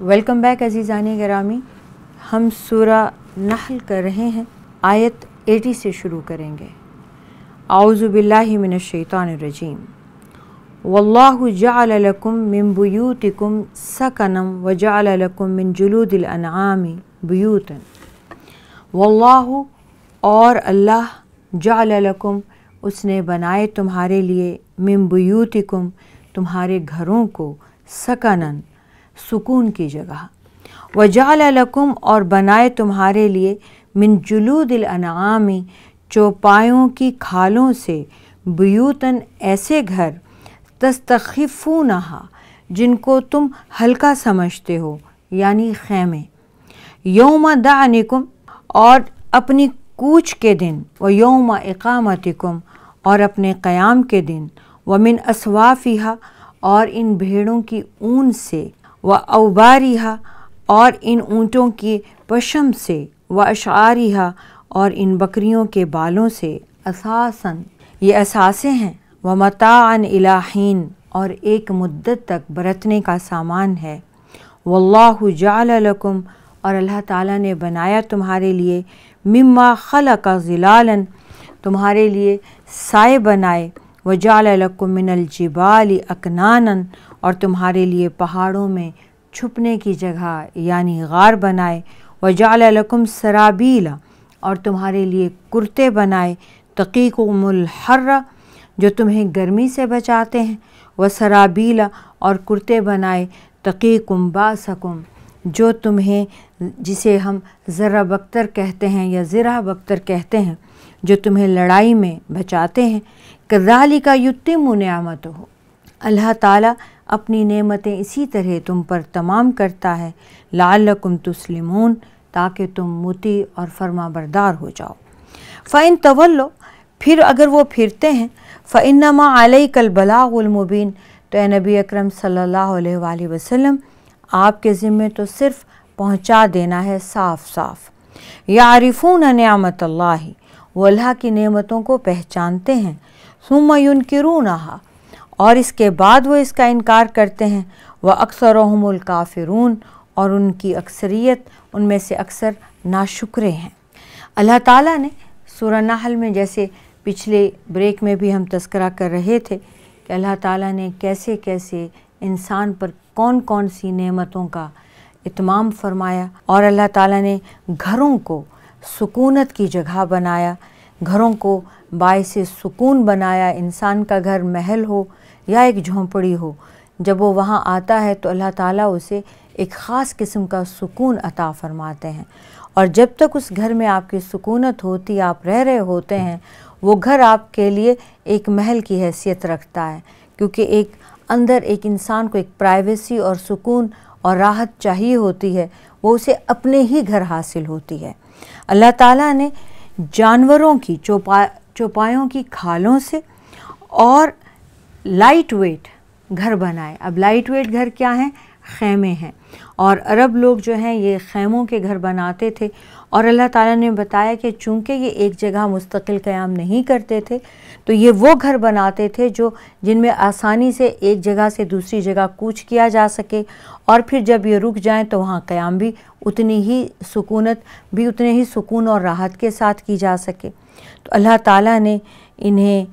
welcome back अजीज़ान गरामी हम सूरा नहल कर रहे हैं आयत एटी से शुरू करेंगे आउज़बिल्लिमिनशैतानरजीम वल्लाहु जालकुम मिन बुयूतिकुम सकनम व जालकुम मिन जुलूदिलआमी बुयूतन वल्लाहु और अल्लाह जालकुम उसने बनाए तुम्हारे लिए मिन बुयूतिकुम तुम्हारे घरों को सकनन सुकून की जगह वजालकुम और बनाए तुम्हारे लिए मिन जुलूदिल अनामी चौपायों की खालों से बयूतन ऐसे घर तस्तखिफू नहा जिनको तुम हल्का समझते हो यानी खैमे योम दानिकुम और अपनी कूच के दिन व योम इकामतिकुम और अपने क़याम के दिन व मिन असवाफ़िहा और इन भेड़ों की ऊन से व अवबारिहा और इन ऊँटों के पशम से व अशारिहा और इन बकरियों के बालों से असासन ये असासे हैं व मतान इलाहीन और एक मुद्दत तक बरतने का सामान है वल्लाह जालकुम और अल्लाह ताला ने बनाया तुम्हारे लिए मिम्मा खल का ज़िलालन तुम्हारे लिए साय बनाए व वजालकुम मिनल जिबाल अकनानन और तुम्हारे लिए पहाड़ों में छुपने की जगह यानी गार बनाए व जालकुम सराबीला और तुम्हारे लिए कुर्ते बनाए तकीक तकीकुमहर्र जो तुम्हें गर्मी से बचाते हैं व सराबीला और कुर्ते बनाए तकीक बासकुम जो तुम्हें जिसे हम ज़रा बख्तर कहते हैं या ज़रा बख्तर कहते हैं जो तुम्हें लड़ाई में बचाते हैं कदाली का युतिम नियामत हो अल्लाह ताला अपनी नेमतें इसी तरह तुम पर तमाम करता है लालकुम तुस्लिमून ताकि तुम मुती और फर्मा बरदार हो जाओ फ़ैन तवल्लो फिर अगर वो फिरते हैं फ़ैन नमा आलई कल बलामुबीन तो नबी अक्रम सल्ला वसलम आपके ज़िम्मे तो सिर्फ़ पहुँचा देना है साफ साफ यारिफून न्यामत अल्लाह वो अल्लाह की नेमतों को पहचानते हैं किरू नहा और इसके बाद वो इसका इनकार करते हैं वह अक्सर हमल काफिरून और उनकी अक्सरियत उनमें से अक्सर नाशुक्रे हैं अल्लाह ताला ने सूर नाहल में जैसे पिछले ब्रेक में भी हम तस्करा कर रहे थे कि अल्लाह ताला ने कैसे कैसे इंसान पर कौन कौन सी नेमतों का इतमाम फरमाया और अल्लाह ताला ने घरों को सुकूनत की जगह बनाया घरों को से सुकून बनाया इंसान का घर महल हो या एक झोंपड़ी हो जब वो वहाँ आता है तो अल्लाह ताला उसे एक ख़ास किस्म का सुकून अता फरमाते हैं और जब तक उस घर में आपकी सुकूनत होती आप रह रहे होते हैं वो घर आपके लिए एक महल की हैसियत रखता है क्योंकि एक अंदर एक इंसान को एक प्राइवेसी और सुकून और राहत चाहिए होती है वो उसे अपने ही घर हासिल होती है अल्लाह ताला ने जानवरों की चौपा चौपायों की खालों से और लाइट वेट घर बनाए अब लाइट वेट घर क्या हैं खेमे हैं और अरब लोग जो हैं ये खेमों के घर बनाते थे और अल्लाह ताला ने बताया कि चूंकि ये एक जगह मुस्तकिल क़याम नहीं करते थे तो ये वो घर बनाते थे जो जिनमें आसानी से एक जगह से दूसरी जगह कूच किया जा सके और फिर जब ये रुक जाएं तो वहाँ क़याम भी उतनी ही सुकूनत भी उतने ही सुकून और राहत के साथ की जा सके तो अल्लाह ताला ने इन्हें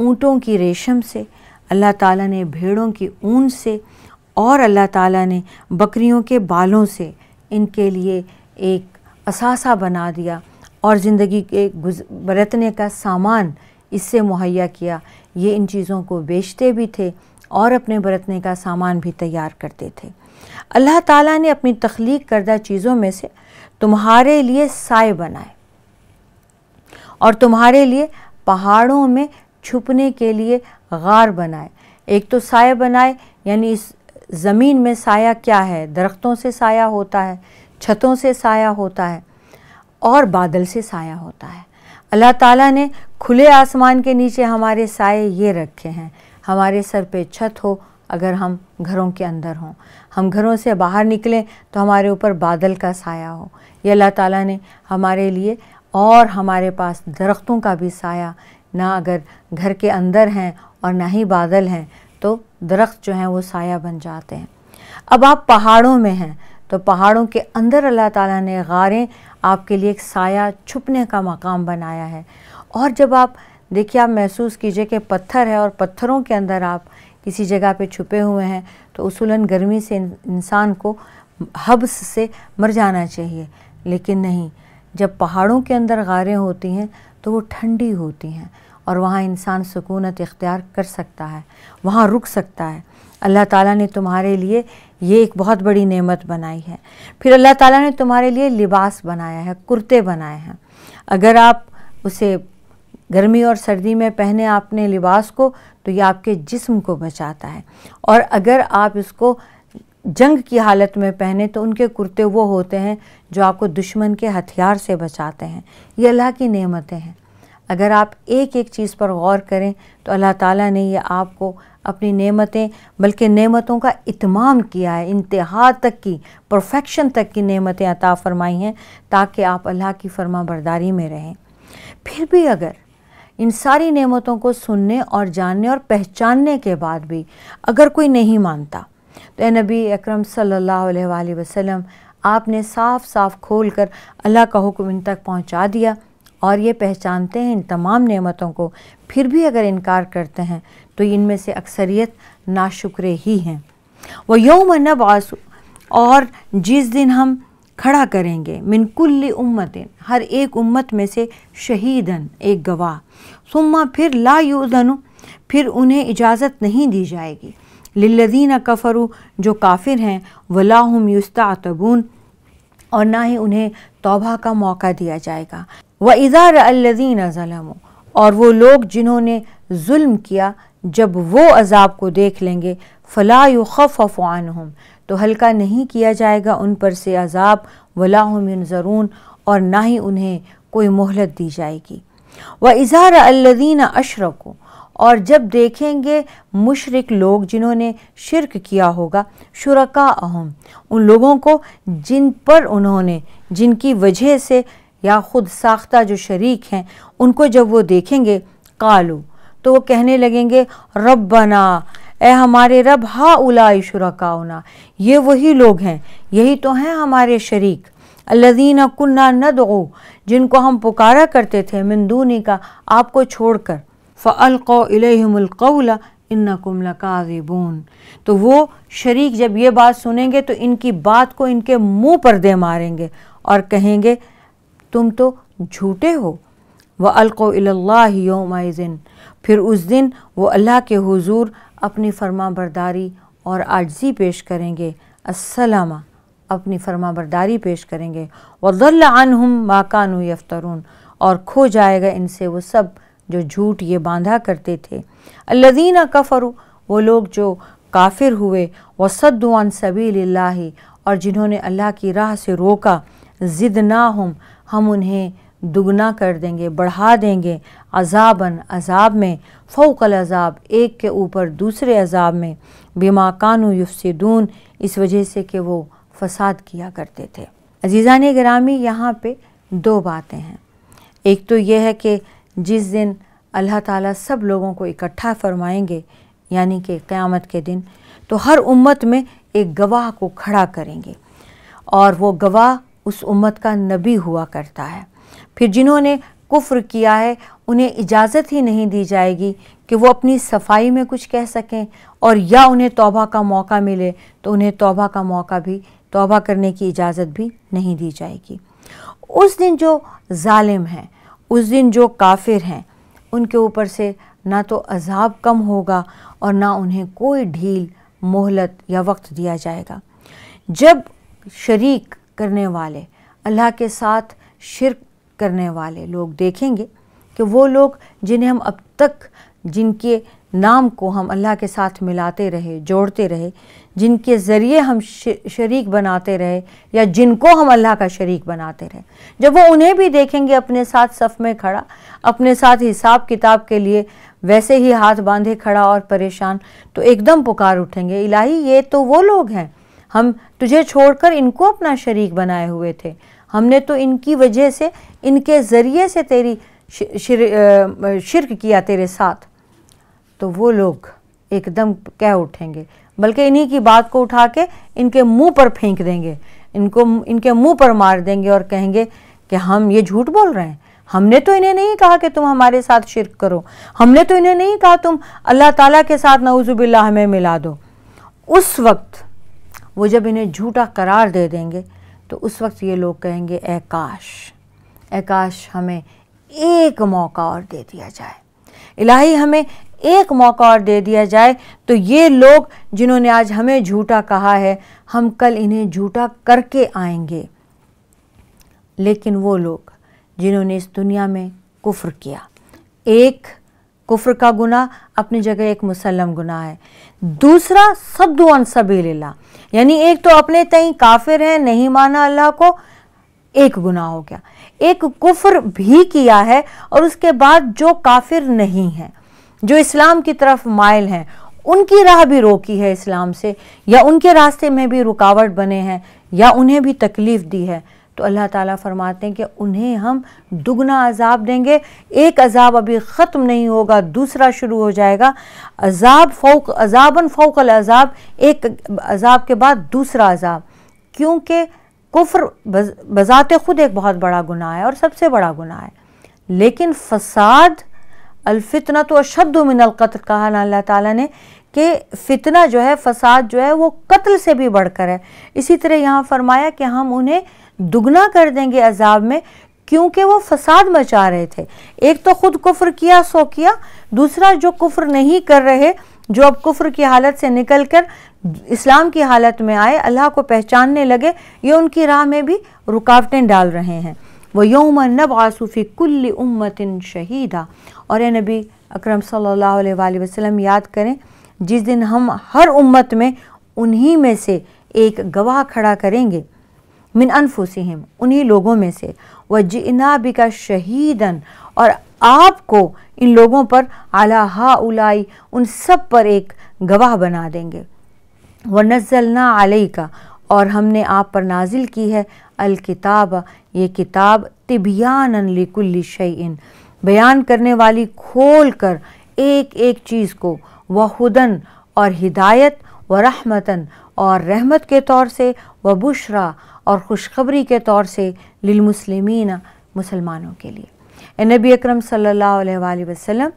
ऊँटों की रेशम से अल्लाह ताला ने भेड़ों की ऊन से और अल्लाह ताला ने बकरियों के बालों से इनके लिए एक असासा बना दिया और ज़िंदगी के बरतने का सामान इससे मुहैया किया ये इन चीज़ों को बेचते भी थे और अपने बरतने का सामान भी तैयार करते थे अल्लाह ताला ने अपनी तख्लीक करदा चीज़ों में से तुम्हारे लिए साय बनाए और तुम्हारे लिए पहाड़ों में छुपने के लिए गार बनाए एक तो साया बनाए यानी इस ज़मीन में साया क्या है दरख्तों से साया होता है छतों से साया होता है और बादल से साया होता है अल्लाह ताला ने खुले आसमान के नीचे हमारे साए ये रखे हैं हमारे सर पे छत हो अगर हम घरों के अंदर हों हम घरों से बाहर निकलें तो हमारे ऊपर बादल का साया हो ये अल्लाह ताला ने हमारे लिए और हमारे पास दरख्तों का भी साया ना अगर घर के अंदर हैं और ना ही बादल हैं तो दरख्त जो हैं वो साया बन जाते हैं अब आप पहाड़ों में हैं तो पहाड़ों के अंदर अल्लाह ताला ने गारें आपके लिए एक साया छुपने का मकाम बनाया है और जब आप देखिए आप महसूस कीजिए कि पत्थर है और पत्थरों के अंदर आप किसी जगह पे छुपे हुए हैं तो उसूलन गर्मी से इंसान को हब्स से मर जाना चाहिए लेकिन नहीं जब पहाड़ों के अंदर गारें होती हैं तो वो ठंडी होती हैं और वहाँ इंसान सुकूनत इख्तियार कर सकता है वहाँ रुक सकता है अल्लाह ताला ने तुम्हारे लिए ये एक बहुत बड़ी नेमत बनाई है फिर अल्लाह ताला ने तुम्हारे लिए लिबास बनाया है कुर्ते बनाए हैं अगर आप उसे गर्मी और सर्दी में पहने आपने लिबास को तो ये आपके जिस्म को बचाता है और अगर आप इसको जंग की हालत में पहने तो उनके कुर्ते वो होते हैं जो आपको दुश्मन के हथियार से बचाते हैं ये अल्लाह की नेमतें हैं अगर आप एक एक चीज़ पर गौर करें तो अल्लाह ताला ने ये आपको अपनी नेमतें बल्कि नेमतों का इतमाम किया है इंतहा तक की परफेक्शन तक की नेमतें अता फरमाई हैं ताकि आप अल्लाह की फरमा बरदारी में रहें फिर भी अगर इन सारी नेमतों को सुनने और जानने और पहचानने के बाद भी अगर कोई नहीं मानता तो नबी अक्रम सल्ला वसलम आपने साफ साफ खोल कर अल्लाह का हुक्म इन तक पहुँचा दिया और ये पहचानते हैं इन तमाम नेमतों को फिर भी अगर इनकार करते हैं तो इनमें से अक्सरियत नाशुक्रे ही हैं वो यौम नबास और जिस दिन हम खड़ा करेंगे मिनकुल्ली उम्मतिन हर एक उम्मत में से शहीदन एक गवाह सुम्मा फिर ला यूज़नु फिर उन्हें इजाज़त नहीं दी जाएगी लिल्लदीन कफरु जो काफिर हैं वलाहुम युस्ता तबून और ना ही उन्हें तौबा का मौका दिया जाएगा व इज़ार अल्लजीन ज़लम और वो लोग जिन्होंने जुल्म किया जब वो अजाब को देख लेंगे फ़ला अफ़ान हम तो हल्का नहीं किया जाएगा उन पर से अजाब वलाजरून ज़रून और ना ही उन्हें कोई मोहलत दी जाएगी व इज़ार अल्लदीन अशरक और जब देखेंगे मुशरक लोग जिन्होंने शिरक किया होगा शुरका अहम उन लोगों को जिन पर उन्होंने जिनकी वजह से या ख़ुद साख्ता जो शरीक हैं उनको जब वो देखेंगे कालू तो वो कहने लगेंगे रब बना ए हमारे रब हा उलाई शुरा ये वही लोग हैं यही तो हैं हमारे शरीक अल्लाजीन कुन्ना नद जिनको हम पुकारा करते थे मंदूनी का आपको छोड़ कर फ़लको इलहमकौला इन्ना कुमला तो वो शरीक जब ये बात सुनेंगे तो इनकी बात को इनके मुंह पर दे मारेंगे और कहेंगे तुम तो झूठे हो व अल्लाजिन फिर उस दिन वो अल्लाह के हुजूर अपनी फरमा बरदारी और आजी पेश करेंगे असलम अपनी फरमा बरदारी पेश करेंगे वदल्लान हम माकान यफ्तरून और खो जाएगा इनसे वो सब जो झूठ ये बांधा करते थे अल्लदीना कफ़रू वो लोग जो काफिर हुए वसदुआन सबील और जिन्होंने अल्लाह की राह से रोका ज़िद ना हम हम उन्हें दुगना कर देंगे बढ़ा देंगे अजाबन अजाब में फ़ोकल अजाब एक के ऊपर दूसरे अजाब में बीमा कानू युफसदून इस वजह से कि वो फसाद किया करते थे अजीज़ा ने ग्रामी यहाँ पे दो बातें हैं एक तो यह है कि जिस दिन अल्लाह ताला सब लोगों को इकट्ठा फरमाएंगे यानी कि क़्यामत के दिन तो हर उम्मत में एक गवाह को खड़ा करेंगे और वो गवाह उस उम्मत का नबी हुआ करता है फिर जिन्होंने कुफ्र किया है उन्हें इजाज़त ही नहीं दी जाएगी कि वो अपनी सफाई में कुछ कह सकें और या उन्हें तौबा का मौका मिले तो उन्हें तौबा का मौका भी तौबा करने की इजाज़त भी नहीं दी जाएगी उस दिन जो ालिम हैं उस दिन जो काफिर हैं उनके ऊपर से ना तो अजाब कम होगा और ना उन्हें कोई ढील मोहलत या वक्त दिया जाएगा जब शरीक करने वाले अल्लाह के साथ शिरक करने वाले लोग देखेंगे कि वो लोग जिन्हें हम अब तक जिनके नाम को हम अल्लाह के साथ मिलाते रहे जोड़ते रहे जिनके ज़रिए हम शरीक बनाते रहे या जिनको हम अल्लाह का शरीक बनाते रहे जब वो उन्हें भी देखेंगे अपने साथ सफ़ में खड़ा अपने साथ हिसाब किताब के लिए वैसे ही हाथ बांधे खड़ा और परेशान तो एकदम पुकार उठेंगे इलाही ये तो वो लोग हैं हम तुझे छोड़कर इनको अपना शरीक बनाए हुए थे हमने तो इनकी वजह से इनके ज़रिए से तेरी शिर, शिरक किया तेरे साथ तो वो लोग एकदम कह उठेंगे बल्कि इन्हीं की बात को उठा के इनके मुंह पर फेंक देंगे इनको इनके मुंह पर मार देंगे और कहेंगे कि हम ये झूठ बोल रहे हैं हमने तो इन्हें नहीं कहा कि तुम हमारे साथ शिरक करो हमने तो इन्हें नहीं कहा तुम अल्लाह ताला के साथ नवजुबिल्ला हमें मिला दो उस वक्त वो जब इन्हें झूठा करार दे देंगे तो उस वक्त ये लोग कहेंगे एकाश एकाश हमें एक मौका और दे दिया जाए इलाही हमें एक मौका और दे दिया जाए तो ये लोग जिन्होंने आज हमें झूठा कहा है हम कल इन्हें झूठा करके आएंगे लेकिन वो लोग जिन्होंने इस दुनिया में कुफ्र किया एक कुफ़र का गुना अपनी जगह एक मुसलम गुना है दूसरा सद्दु अन सबीला यानी एक तो अपने तई काफिर है नहीं माना अल्लाह को एक गुना हो गया एक कुफ्र भी किया है और उसके बाद जो काफिर नहीं है जो इस्लाम की तरफ माइल हैं उनकी राह भी रोकी है इस्लाम से या उनके रास्ते में भी रुकावट बने हैं या उन्हें भी तकलीफ़ दी है तो अल्लाह ताला फरमाते हैं कि उन्हें हम दुगना अजाब देंगे एक अजाब अभी ख़त्म नहीं होगा दूसरा शुरू हो जाएगा अजाब फ़ौक अजाबन फोक अजाब एक अजाब के बाद दूसरा अजाब क्योंकि कुफ्र बज़ात ख़ुद एक बहुत बड़ा गुनाह है और सबसे बड़ा गुनाह है लेकिन फ़साद अलफितना तो अशद कत्ल कहा अल्लाह ताला ने कि फितना जो है फसाद जो है वो कत्ल से भी बढ़कर है इसी तरह यहाँ फरमाया कि हम उन्हें दुगना कर देंगे अजाब में क्योंकि वो फसाद मचा रहे थे एक तो खुद कुफ्र किया सो किया दूसरा जो कुफ्र नहीं कर रहे जो अब कुफ्र की हालत से निकल कर इस्लाम की हालत में आए अल्लाह को पहचानने लगे ये उनकी राह में भी रुकावटें डाल रहे हैं वह योम नब आसूफ़ी कुल्ल उम्मतिन शहीदा और ए नबी अक्रम सल्ला अलैहि याद करें जिस दिन हम हर उम्मत में उन्हीं में से एक गवाह खड़ा करेंगे मिन अनफुसिम उन्हीं लोगों में से वह जिना का शहीदन और आपको इन लोगों पर आला हा उलाई उन सब पर एक गवाह बना देंगे व नज़लना आलई का और हमने आप पर नाजिल की है अल किताब ये किताब तिबियान लिकुल्ल शैन बयान करने वाली खोल कर एक एक चीज़ को वहुदन और हिदायत व रहमतन और रहमत के तौर से व बुशरा और खुशखबरी के तौर से लिलमुसलमिन मुसलमानों के लिए नबी अक्रम सल्लल्लाहु वसम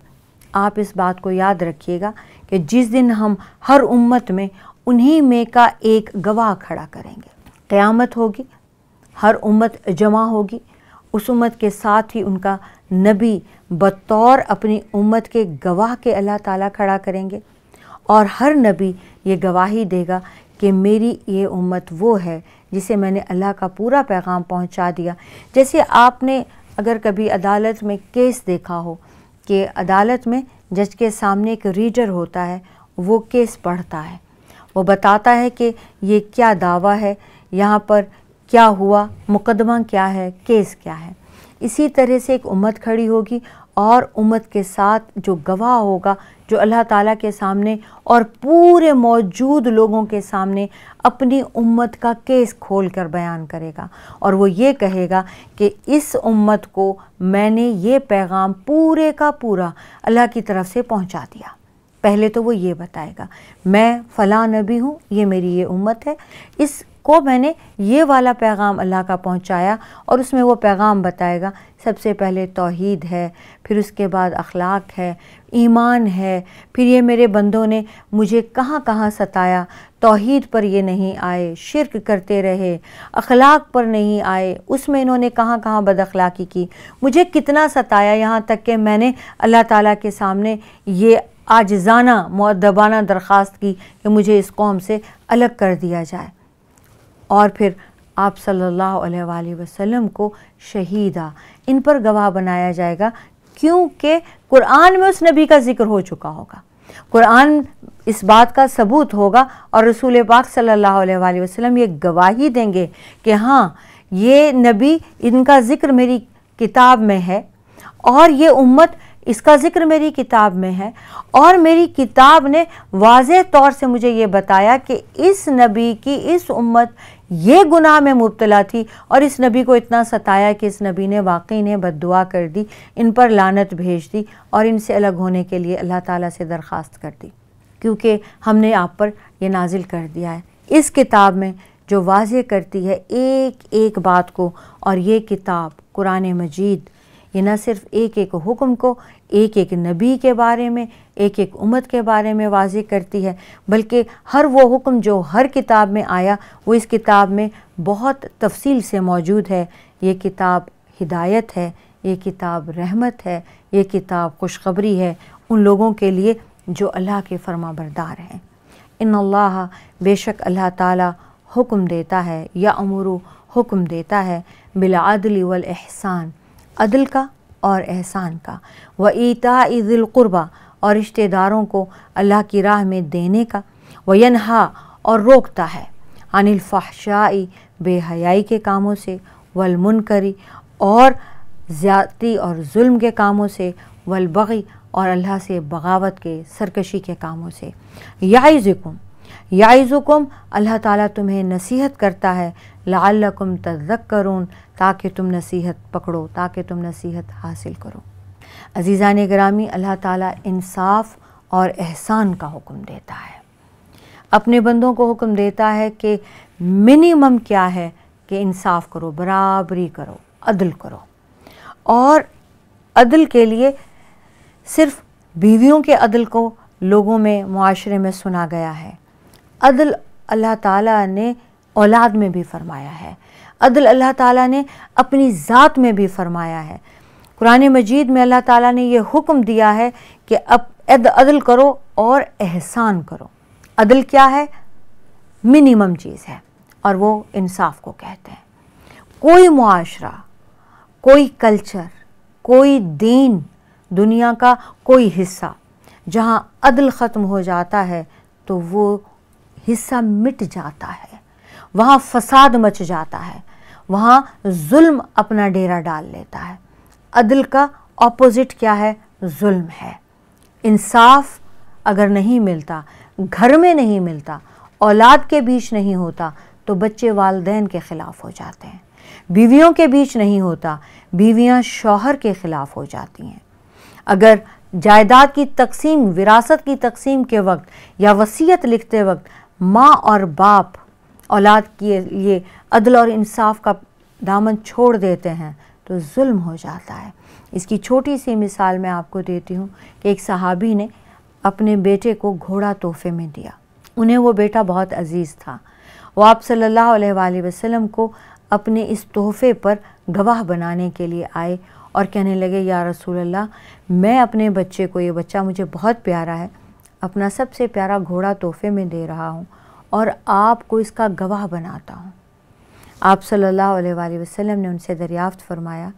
आप इस बात को याद रखिएगा कि जिस दिन हम हर उम्मत में उन्हीं में का एक गवाह खड़ा करेंगे क़्यामत होगी हर उम्मत जमा होगी उस उम्मत के साथ ही उनका नबी बतौर अपनी उम्मत के गवाह के अल्लाह ताला खड़ा करेंगे और हर नबी ये गवाही देगा कि मेरी ये उम्मत वो है जिसे मैंने अल्लाह का पूरा पैगाम पहुंचा दिया जैसे आपने अगर कभी अदालत में केस देखा हो कि अदालत में जज के सामने एक रीडर होता है वो केस पढ़ता है वो बताता है कि ये क्या दावा है यहाँ पर क्या हुआ मुकदमा क्या है केस क्या है इसी तरह से एक उम्मत खड़ी होगी और उम्मत के साथ जो गवाह होगा जो अल्लाह ताला के सामने और पूरे मौजूद लोगों के सामने अपनी उम्मत का केस खोल कर बयान करेगा और वो ये कहेगा कि इस उम्मत को मैंने ये पैगाम पूरे का पूरा अल्लाह की तरफ से पहुंचा दिया पहले तो वो ये बताएगा मैं फ़लाँ नबी हूँ ये मेरी ये उम्मत है इस को मैंने ये वाला पैगाम अल्लाह का पहुंचाया और उसमें वो पैगाम बताएगा सबसे पहले तौहीद है फिर उसके बाद अखलाक है ईमान है फिर ये मेरे बंदों ने मुझे कहाँ कहाँ सताया तोहद पर ये नहीं आए शिरक करते रहे अखलाक पर नहीं आए उसमें इन्होंने कहाँ कहाँ बदअखलाकी की मुझे कितना सताया यहाँ तक कि मैंने अल्लाह ताला के सामने ये आजाना मदबाना दरख्वास्त की कि मुझे इस कौम से अलग कर दिया जाए और फिर आप सल्लल्लाहु अलैहि वसल्लम को शहीदा इन पर गवाह बनाया जाएगा क्योंकि कुरान में उस नबी का जिक्र हो चुका होगा कुरान इस बात का सबूत होगा और रसूल पाक सल्लल्लाहु अलैहि वसल्लम ये गवाही देंगे कि हाँ ये नबी इनका ज़िक्र मेरी किताब में है और ये उम्मत इसका जिक्र मेरी किताब में है और मेरी किताब ने वाज तौर से मुझे ये बताया कि इस नबी की इस उम्मत ये गुनाह में मुबतला थी और इस नबी को इतना सताया कि इस नबी ने वाकई इन्हें बदुआ कर दी इन पर लानत भेज दी और इनसे अलग होने के लिए अल्लाह ताला से दरख्वास्त कर दी क्योंकि हमने आप पर यह नाजिल कर दिया है इस किताब में जो वाज करती है एक एक बात को और ये किताब कुरान मजीद ये न सिर्फ एक एक हुक्म को एक एक नबी के बारे में एक एक उम्मत के बारे में वाज करती है बल्कि हर वो हुक्म जो हर किताब में आया वो इस किताब में बहुत तफसील से मौजूद है ये किताब हिदायत है ये किताब रहमत है ये किताब खुशखबरी है उन लोगों के लिए जो अल्लाह के फर्मा बरदार हैं इन अल्लाह बेशक अल्लाह ताला हुक्म देता है या अमूरू हुक्म देता है बिलादली वल एहसान अदल का और एहसान का व ईता ज़िलक़ुरबा और रिश्तेदारों को अल्लाह की राह में देने का वनहा और रोकता है अनिल बेहयाई के कामों से वलमुनकरी और ज़्यादती और जुल्म के कामों से वलबगी और अल्लाह से बगावत के सरकशी के कामों से याइज़ुकुम याइज़ुकुम अल्लाह ताला तुम्हें नसीहत करता है तजक तजक्करून ताकि तुम नसीहत पकड़ो ताकि तुम नसीहत हासिल करो अजीज़ा ने ग्रामी अल्लाह ताला इंसाफ और एहसान का हुक्म देता है अपने बंदों को हुक्म देता है कि मिनिमम क्या है कि इंसाफ करो बराबरी करो अदल करो और अदल के लिए सिर्फ बीवियों के अदल को लोगों में माशरे में सुना गया है अदल अल्लाह ताला ने औलाद में भी फरमाया है अदल अल्लाह ताला ने अपनी ज़ात में भी फरमाया है कुरान मजीद में अल्लाह ताला ने यह हुक्म दिया है कि अब अद, अदल करो और एहसान करो अदल क्या है मिनिमम चीज़ है और वो इंसाफ को कहते हैं कोई मुआशरा कोई कल्चर कोई दीन दुनिया का कोई हिस्सा जहाँ अदल ख़त्म हो जाता है तो वो हिस्सा मिट जाता है वहाँ फसाद मच जाता है वहाँ जुल्म अपना डेरा डाल लेता है अदल का ऑपोजिट क्या है जुल्म है इंसाफ अगर नहीं मिलता घर में नहीं मिलता औलाद के बीच नहीं होता तो बच्चे वालदेन के ख़िलाफ़ हो जाते हैं बीवियों के बीच नहीं होता बीवियां शौहर के ख़िलाफ़ हो जाती हैं अगर जायदाद की तकसीम विरासत की तकसीम के वक्त या वसीयत लिखते वक्त माँ और बाप औलाद के लिए अदल और इंसाफ का दामन छोड़ देते हैं तो जुल्म हो जाता है इसकी छोटी सी मिसाल मैं आपको देती हूँ कि एक सहाबी ने अपने बेटे को घोड़ा तोहफे में दिया उन्हें वो बेटा बहुत अजीज़ था वो आप सल्लल्लाहु अलैहि वसल्लम को अपने इस तोहफे पर गवाह बनाने के लिए आए और कहने लगे या रसूल अल्लाह मैं अपने बच्चे को ये बच्चा मुझे बहुत प्यारा है अपना सबसे प्यारा घोड़ा तोहफे में दे रहा हूँ और आपको इसका गवाह बनाता हूँ आप सल्लल्लाहु अलैहि वसल्लम ने उनसे दरियाफ्त फरमाया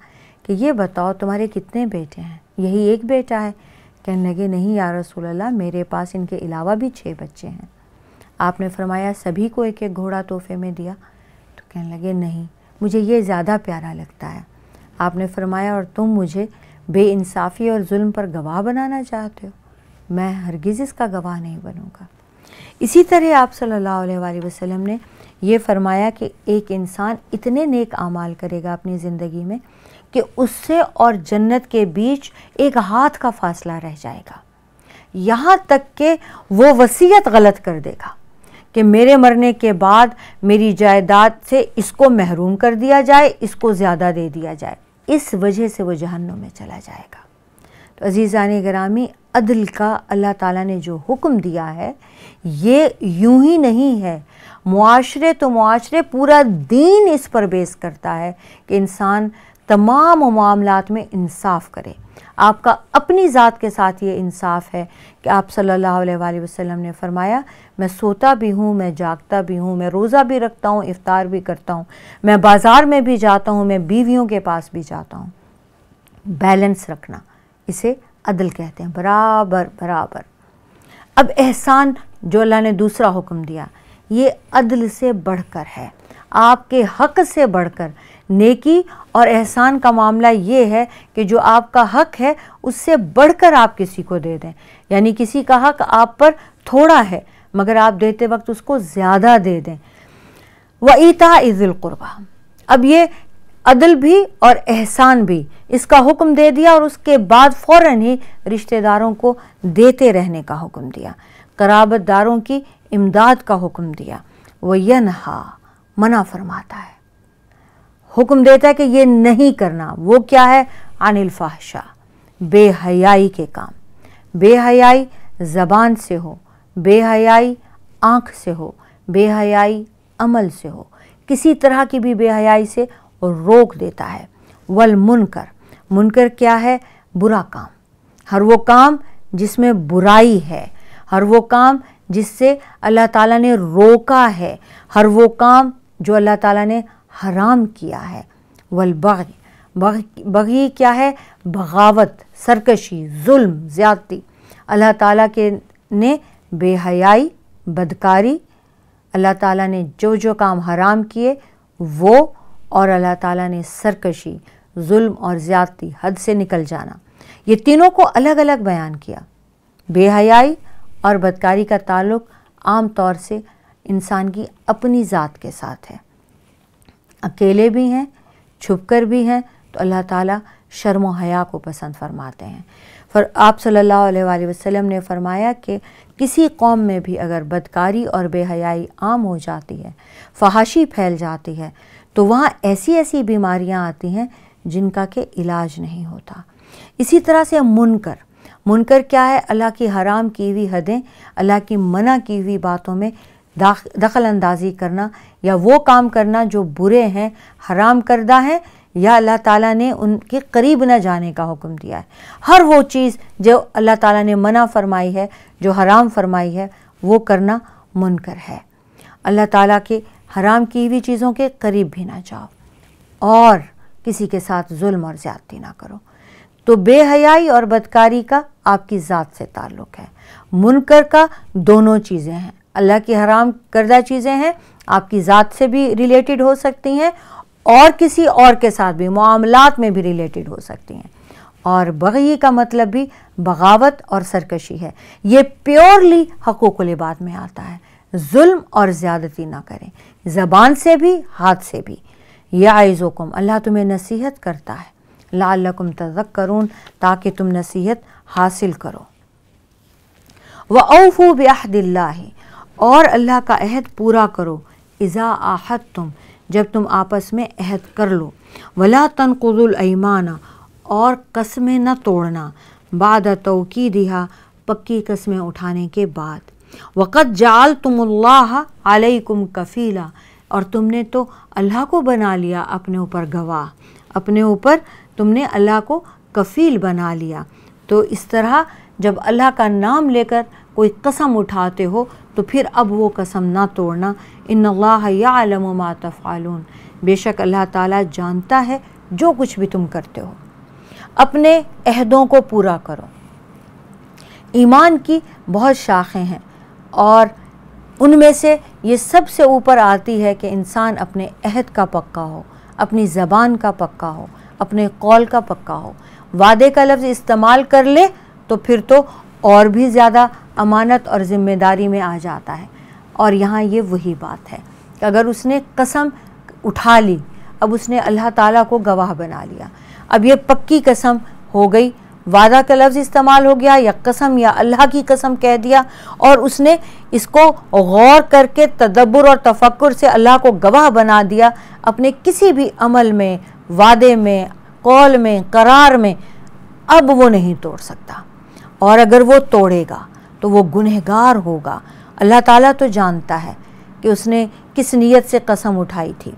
कि ये बताओ तुम्हारे कितने बेटे हैं यही एक बेटा है कहने लगे नहीं या रसूल अल्लाह मेरे पास इनके अलावा भी छः बच्चे हैं आपने फरमाया सभी को एक एक घोड़ा तोहफे में दिया तो कहने लगे नहीं मुझे ये ज़्यादा प्यारा लगता है आपने फरमाया और तुम मुझे बेानसाफ़ी और जुल्म पर गवाह बनाना चाहते हो मैं हरगिज़ इसका गवाह नहीं बनूँगा इसी तरह आप सल्लल्लाहु अलैहि वसल्लम ने यह फरमाया कि एक इंसान इतने नेक आमाल करेगा अपनी ज़िंदगी में कि उससे और जन्नत के बीच एक हाथ का फासला रह जाएगा यहाँ तक कि वो वसीयत गलत कर देगा कि मेरे मरने के बाद मेरी जायदाद से इसको महरूम कर दिया जाए इसको ज़्यादा दे दिया जाए इस वजह से वो जहन्नुम में चला जाएगा तो अज़ीज़ान ग्रामी अदल का अल्लाह ताला ने जो हुक्म दिया है ये यूं ही नहीं है मुआरे तो मुआरे पूरा दीन इस पर बेस करता है कि इंसान तमाम मामलों में इंसाफ करे आपका अपनी ज़ात के साथ ये इंसाफ है कि आप सल्लल्लाहु अलैहि वसल्लम ने फरमाया मैं सोता भी हूँ मैं जागता भी हूँ मैं रोज़ा भी रखता हूँ इफ़ार भी करता हूँ मैं बाज़ार में भी जाता हूँ मैं बीवियों के पास भी जाता हूँ बैलेंस रखना इसे अदल कहते हैं बराबर बराबर अब एहसान जो अल्लाह ने दूसरा हुक्म दिया ये अदल से बढ़कर है आपके हक से बढ़कर नेकी और एहसान का मामला ये है कि जो आपका हक है उससे बढ़कर आप किसी को दे दें यानी किसी का हक आप पर थोड़ा है मगर आप देते वक्त उसको ज़्यादा दे दें व ईता ईज़ुलक़ुरबा अब ये अदल भी और एहसान भी इसका हुक्म दे दिया और उसके बाद फ़ौर ही रिश्तेदारों को देते रहने का हुक्म दिया कराबतदारों की इमदाद का हुक्म दिया वह यह नहा मना फरमाता है हुक्म देता है कि ये नहीं करना वो क्या है अनिल फाहशाह बेहयाई के काम बेहयाई ज़बान से हो बेहयाई आँख से हो बेहयाई अमल से हो किसी तरह की भी बेहयाई से और रोक देता है वल मुनकर मुनकर क्या है बुरा काम हर वो काम जिसमें बुराई है हर वो काम जिससे अल्लाह ताला ने रोका है हर वो काम जो अल्लाह ताला ने हराम किया है वल बगी बगी, बगी क्या है बगावत सरकशी जुल्म ज़्यादती अल्लाह ताला के ने बेहयाई बदकारी अल्लाह ताला ने जो जो काम हराम किए वो और अल्लाह ताला ने सरकशी जुल्म और ज़्यादती हद से निकल जाना ये तीनों को अलग अलग बयान किया बेहयाई और बदकारी का ताल्लुक आम तौर से इंसान की अपनी ज़ात के साथ है अकेले भी हैं छुपकर भी हैं तो अल्लाह ताला शर्म हया को पसंद फरमाते हैं फिर आप सल्लल्लाहु अलैहि वसल्लम ने फरमाया कि किसी कौम में भी अगर बदकारी और बेहयाई आम हो जाती है फहाशी फैल जाती है तो वहाँ ऐसी ऐसी बीमारियाँ आती हैं जिनका के इलाज नहीं होता इसी तरह से मुनकर मुनकर क्या है अल्लाह की हराम की हुई हदें अल्लाह की मना की हुई बातों में दखल अंदाजी करना या वो काम करना जो बुरे हैं हराम करदा है या अल्लाह ताला ने उनके करीब न जाने का हुक्म दिया है हर वो चीज़ जो अल्लाह ताला ने मना फरमाई है जो हराम फरमाई है वो करना मुनकर है अल्लाह ताला के हराम की हुई चीज़ों के करीब भी ना जाओ और किसी के साथ जुल्म और ज़्यादती ना करो तो बेहयाई और बदकारी का आपकी ज़ात से ताल्लुक़ है मुनकर का दोनों चीज़ें हैं अल्लाह की हराम करदा चीज़ें हैं आपकी ज़ात से भी रिलेटेड हो सकती हैं और किसी और के साथ भी मामलात में भी रिलेटेड हो सकती हैं और बगी का मतलब भी बगावत और सरकशी है ये प्योरली हकूक़ लिबाद में आता है जुल्म और ज़्यादती ना करें ज़बान से भी हाथ से भी या आइज़ोकुम अल्लाह तुम्हें नसीहत करता है लाकुम तजक करून ताकि तुम नसीहत हासिल करो व ओफू बहदिल्ला और अल्लाह का अहद पूरा करो इज़ा आहद तुम जब तुम आपस में अहद कर लो वला तनकुज़ुलईमाना और कसमें न तोड़ना बाद तो दिया पक्की कस्में उठाने के बाद वक़त जाल तुम कफ़ीला और तुमने तो अल्लाह को बना लिया अपने ऊपर गवाह अपने ऊपर तुमने अल्लाह को कफ़ील बना लिया तो इस तरह जब अल्लाह का नाम लेकर कोई कसम उठाते हो तो फिर अब वो कसम ना तोड़ना इन अल्लाह यालम मातफ़ालून बेशक अल्लाह ताला जानता है जो कुछ भी तुम करते हो अपने अहदों को पूरा करो ईमान की बहुत शाखें हैं और उनमें से ये सबसे ऊपर आती है कि इंसान अपने अहद का पक्का हो अपनी ज़बान का पक्का हो अपने कौल का पक्का हो वादे का लफ्ज़ इस्तेमाल कर ले तो फिर तो और भी ज़्यादा अमानत और ज़िम्मेदारी में आ जाता है और यहाँ ये वही बात है कि अगर उसने कसम उठा ली अब उसने अल्लाह ताला को गवाह बना लिया अब ये पक्की कसम हो गई वादा का लफ्ज़ इस्तेमाल हो गया या कसम या अल्लाह की कसम कह दिया और उसने इसको गौर करके तदब्बर और तफक्र से अल्लाह को गवाह बना दिया अपने किसी भी अमल में वादे में कौल में करार में अब वो नहीं तोड़ सकता और अगर वो तोड़ेगा तो वो गुनहगार होगा अल्लाह ताला तो जानता है कि उसने किस नीयत से कसम उठाई थी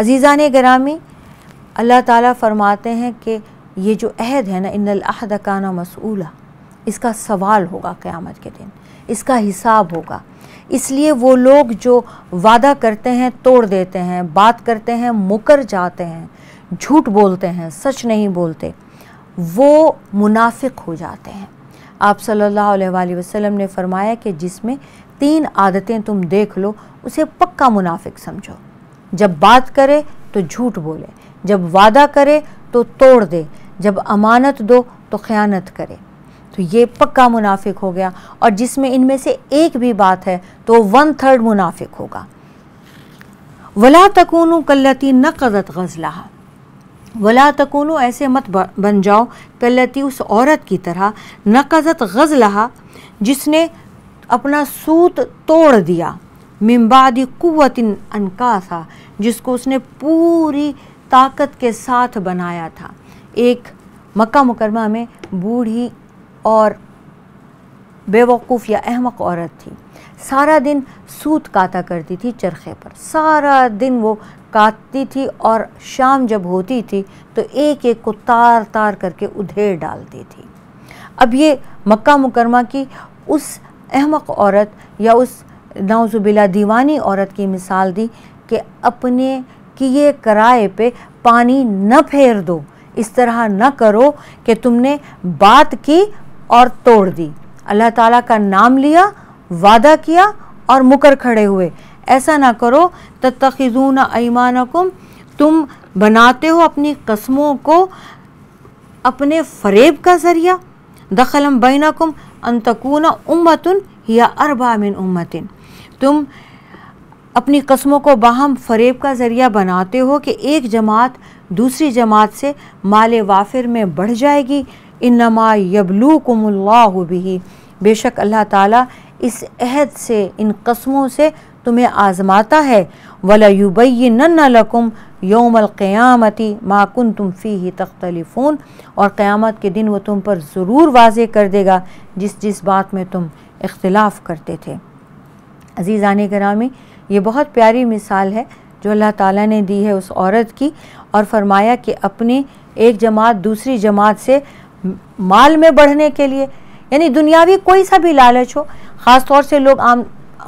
अजीज़ा ने ग्रामी अल्लाह ताला फरमाते हैं कि ये जो अहद है ना इनद काना मसूला इसका सवाल होगा क़्यामत के दिन इसका हिसाब होगा इसलिए वो लोग जो वादा करते हैं तोड़ देते हैं बात करते हैं मुकर जाते हैं झूठ बोलते हैं सच नहीं बोलते वो मुनाफिक हो जाते हैं आप सल्लल्लाहु अलैहि वसल्लम ने फरमाया कि जिसमें तीन आदतें तुम देख लो उसे पक्का मुनाफिक समझो जब बात करे तो झूठ बोले जब वादा करे तो तोड़ दे जब अमानत दो तो ख़यानत करे तो ये पक्का मुनाफिक हो गया और जिसमें इनमें से एक भी बात है तो वन थर्ड मुनाफिक होगा वला तकून कल्लती नकदत गज़ला वला तकून ऐसे मत बन जाओ कल्लती उस औरत की तरह नकदत गज़ला जिसने अपना सूत तोड़ दिया मिम्बादी कुत अनका था जिसको उसने पूरी ताकत के साथ बनाया था एक मक्का मुकरमा में बूढ़ी और बेवकूफ़ या अहमक औरत थी सारा दिन सूत काता करती थी चरखे पर सारा दिन वो काटती थी और शाम जब होती थी तो एक एक को तार तार करके उधेड़ डालती थी अब ये मक्का मुकरमा की उस अहमक औरत या उस नाउजुबिला दीवानी औरत की मिसाल दी कि अपने किए कराए पे पानी न फेर दो इस तरह न करो कि तुमने बात की और तोड़ दी अल्लाह ताला का नाम लिया वादा किया और मुकर खड़े हुए ऐसा ना करो तत्खिजून ऐमानकुम तुम बनाते हो अपनी कस्मों को अपने फरेब का ज़रिया दखलम बैनकुम अंतकून उम्मतन या अरबा मिन उम्मतिन तुम अपनी कस्मों को बाहम फरेब का ज़रिया बनाते हो कि एक जमात दूसरी जमात से माल वाफिर में बढ़ जाएगी इनमा यबलू कमुल्लाह भी बेशक अल्लाह ताला इस अहद से इन कस्मों से तुम्हें आज़माता है वला युबई नकुम क़्यामती माकुन तुम फ़ी ही तख्तलिफ़ून और क़्यामत के दिन वो तुम पर ज़रूर वाज कर देगा जिस जिस बात में तुम इख्तलाफ़ करते थे अज़ीज़ान करामी ये बहुत प्यारी मिसाल है जो अल्लाह ताला ने दी है उस औरत की और फरमाया कि अपनी एक जमात दूसरी जमात से माल में बढ़ने के लिए यानी दुनियावी कोई सा भी लालच हो ख़ास तौर से लोग आम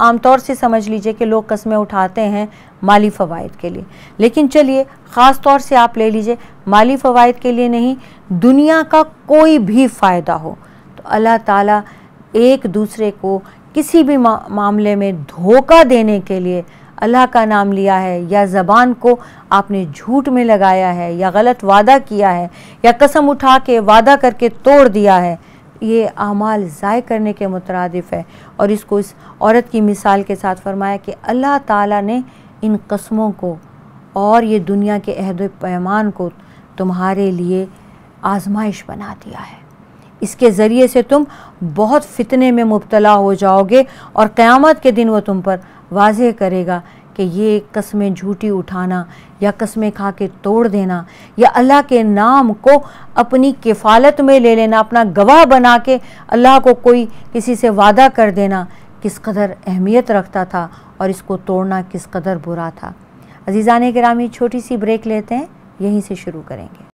आमतौर से समझ लीजिए कि लोग कस्में उठाते हैं माली फ़वाद के लिए लेकिन चलिए ख़ास तौर से आप ले लीजिए माली फ़वाद के लिए नहीं दुनिया का कोई भी फ़ायदा हो तो अल्लाह ताला एक दूसरे को किसी भी मामले में धोखा देने के लिए अल्लाह का नाम लिया है या ज़बान को आपने झूठ में लगाया है या गलत वादा किया है या कसम उठा के वादा करके तोड़ दिया है ये अमाल ज़ाय करने के मुतरदफ़ है और इसको इस औरत की मिसाल के साथ फरमाया कि अल्लाह ताला ने इन कस्मों को और ये दुनिया के अहद पैमान को तुम्हारे लिए आजमाइश बना दिया है इसके ज़रिए से तुम बहुत फितने में मुबतला हो जाओगे और क़्यामत के दिन वो तुम पर वाज करेगा कि ये कस्में झूठी उठाना या कस्में खा के तोड़ देना या अल्लाह के नाम को अपनी किफ़ालत में ले लेना अपना गवाह बना के अल्लाह को कोई किसी से वादा कर देना किस कदर अहमियत रखता था और इसको तोड़ना किस कदर बुरा था अजीज़ा ने ग्रामी छोटी सी ब्रेक लेते हैं यहीं से शुरू करेंगे